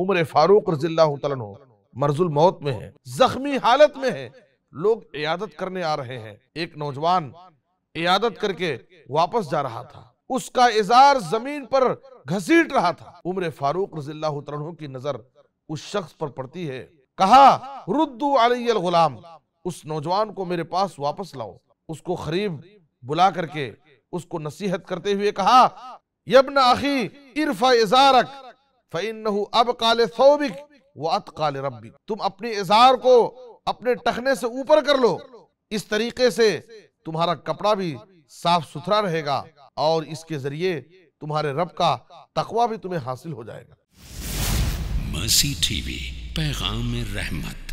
उम्र फारूक रजील्ला मर्जुल मौत में है जख्मी हालत में है लोग इयादत करने आ रहे हैं एक नौजवान इयादत करके वापस जा रहा था उसका इजार जमीन पर घसीट रहा था उम्र फारूक रजील्ला की नजर उस शख्स पर पड़ती है कहा रुद्दू अली गुलाम उस नौजवान को मेरे पास वापस लाओ उसको खरीब बुला करके उसको नसीहत करते हुए कहा यबना आखी इरफा इजारक अब काले सौबिक व अत काले रबी तुम अपने इजहार को अपने टखने से ऊपर कर लो इस तरीके से तुम्हारा कपड़ा भी साफ सुथरा रहेगा और इसके जरिए तुम्हारे रब का तकवा भी तुम्हें हासिल हो जाएगा मसी टीवी पैगाम रहमत